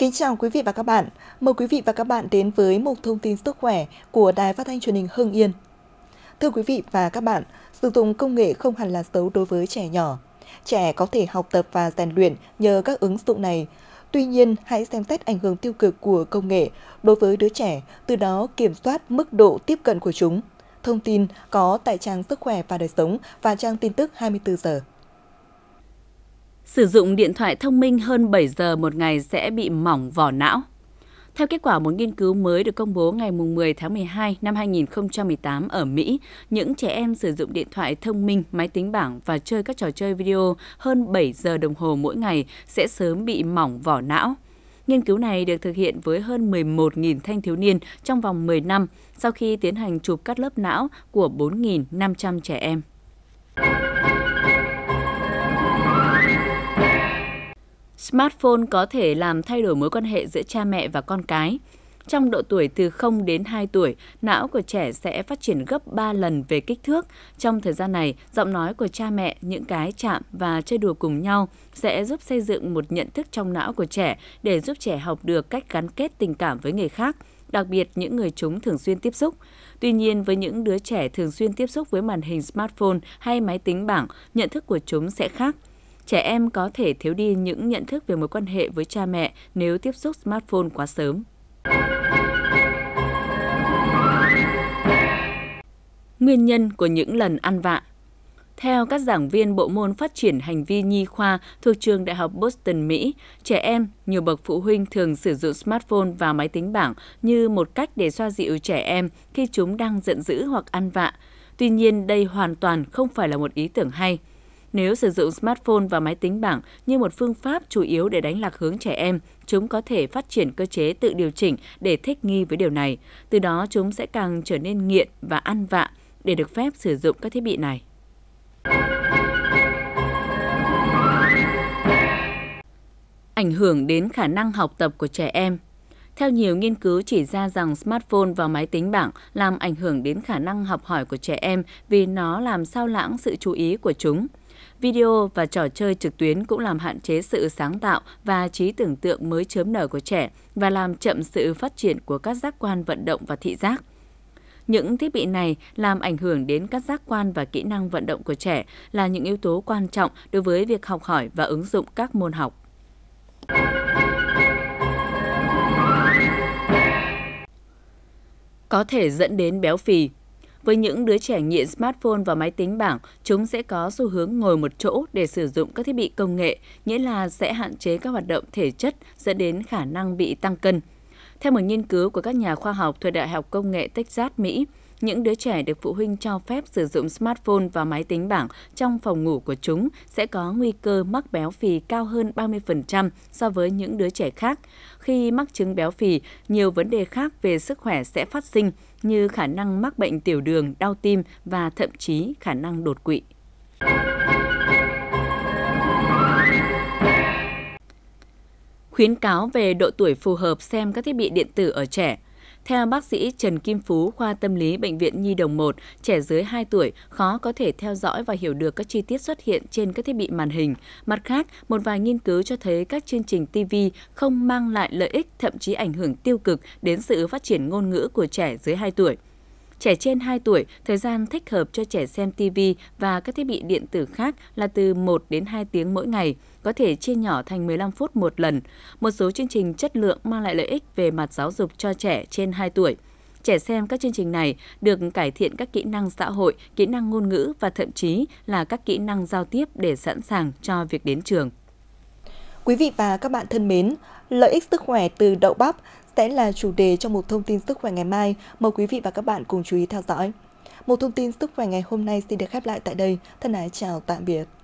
Kính chào quý vị và các bạn. Mời quý vị và các bạn đến với mục thông tin sức khỏe của Đài Phát thanh Truyền hình Hưng Yên. Thưa quý vị và các bạn, sử dụng công nghệ không hẳn là xấu đối với trẻ nhỏ. Trẻ có thể học tập và rèn luyện nhờ các ứng dụng này. Tuy nhiên, hãy xem xét ảnh hưởng tiêu cực của công nghệ đối với đứa trẻ, từ đó kiểm soát mức độ tiếp cận của chúng. Thông tin có tại trang Sức khỏe và đời sống và trang tin tức 24 giờ sử dụng điện thoại thông minh hơn 7 giờ một ngày sẽ bị mỏng vỏ não. Theo kết quả một nghiên cứu mới được công bố ngày 10 tháng 12 năm 2018 ở Mỹ, những trẻ em sử dụng điện thoại thông minh, máy tính bảng và chơi các trò chơi video hơn 7 giờ đồng hồ mỗi ngày sẽ sớm bị mỏng vỏ não. Nghiên cứu này được thực hiện với hơn 11.000 thanh thiếu niên trong vòng 10 năm sau khi tiến hành chụp cắt lớp não của 4.500 trẻ em. Smartphone có thể làm thay đổi mối quan hệ giữa cha mẹ và con cái. Trong độ tuổi từ 0 đến 2 tuổi, não của trẻ sẽ phát triển gấp 3 lần về kích thước. Trong thời gian này, giọng nói của cha mẹ, những cái chạm và chơi đùa cùng nhau sẽ giúp xây dựng một nhận thức trong não của trẻ để giúp trẻ học được cách gắn kết tình cảm với người khác, đặc biệt những người chúng thường xuyên tiếp xúc. Tuy nhiên, với những đứa trẻ thường xuyên tiếp xúc với màn hình smartphone hay máy tính bảng, nhận thức của chúng sẽ khác – trẻ em có thể thiếu đi những nhận thức về mối quan hệ với cha mẹ nếu tiếp xúc smartphone quá sớm. Nguyên nhân của những lần ăn vạ theo các giảng viên bộ môn phát triển hành vi nhi khoa thuộc trường Đại học Boston, Mỹ, trẻ em, nhiều bậc phụ huynh thường sử dụng smartphone và máy tính bảng như một cách để xoa dịu trẻ em khi chúng đang giận dữ hoặc ăn vạ. Tuy nhiên, đây hoàn toàn không phải là một ý tưởng hay. Nếu sử dụng smartphone và máy tính bảng như một phương pháp chủ yếu để đánh lạc hướng trẻ em, chúng có thể phát triển cơ chế tự điều chỉnh để thích nghi với điều này. Từ đó chúng sẽ càng trở nên nghiện và ăn vạ để được phép sử dụng các thiết bị này. Ảnh hưởng đến khả năng học tập của trẻ em theo nhiều nghiên cứu chỉ ra rằng smartphone và máy tính bảng làm ảnh hưởng đến khả năng học hỏi của trẻ em vì nó làm sao lãng sự chú ý của chúng video và trò chơi trực tuyến cũng làm hạn chế sự sáng tạo và trí tưởng tượng mới chớm nở của trẻ và làm chậm sự phát triển của các giác quan vận động và thị giác. Những thiết bị này làm ảnh hưởng đến các giác quan và kỹ năng vận động của trẻ là những yếu tố quan trọng đối với việc học hỏi và ứng dụng các môn học. Có thể dẫn đến béo phì, với những đứa trẻ nghiện smartphone và máy tính bảng, chúng sẽ có xu hướng ngồi một chỗ để sử dụng các thiết bị công nghệ, nghĩa là sẽ hạn chế các hoạt động thể chất dẫn đến khả năng bị tăng cân. Theo một nghiên cứu của các nhà khoa học thuộc Đại học Công nghệ Texas, Mỹ, những đứa trẻ được phụ huynh cho phép sử dụng smartphone và máy tính bảng trong phòng ngủ của chúng sẽ có nguy cơ mắc béo phì cao hơn 30% so với những đứa trẻ khác. Khi mắc chứng béo phì, nhiều vấn đề khác về sức khỏe sẽ phát sinh như khả năng mắc bệnh tiểu đường, đau tim và thậm chí khả năng đột quỵ. Khuyến cáo về độ tuổi phù hợp xem các thiết bị điện tử ở trẻ – theo bác sĩ Trần Kim Phú, khoa tâm lý Bệnh viện Nhi Đồng 1, trẻ dưới 2 tuổi khó có thể theo dõi và hiểu được các chi tiết xuất hiện trên các thiết bị màn hình. Mặt khác, một vài nghiên cứu cho thấy các chương trình TV không mang lại lợi ích thậm chí ảnh hưởng tiêu cực đến sự phát triển ngôn ngữ của trẻ dưới 2 tuổi. Trẻ trên 2 tuổi, thời gian thích hợp cho trẻ xem TV và các thiết bị điện tử khác là từ 1 đến 2 tiếng mỗi ngày, có thể chia nhỏ thành 15 phút một lần. Một số chương trình chất lượng mang lại lợi ích về mặt giáo dục cho trẻ trên 2 tuổi trẻ xem các chương trình này được cải thiện các kỹ năng xã hội, kỹ năng ngôn ngữ và thậm chí là các kỹ năng giao tiếp để sẵn sàng cho việc đến trường. Quý vị và các bạn thân mến, lợi ích sức khỏe từ đậu bắp sẽ là chủ đề trong một thông tin sức khỏe ngày mai. Mời quý vị và các bạn cùng chú ý theo dõi. Một thông tin sức khỏe ngày hôm nay xin được khép lại tại đây. Thân ái chào tạm biệt.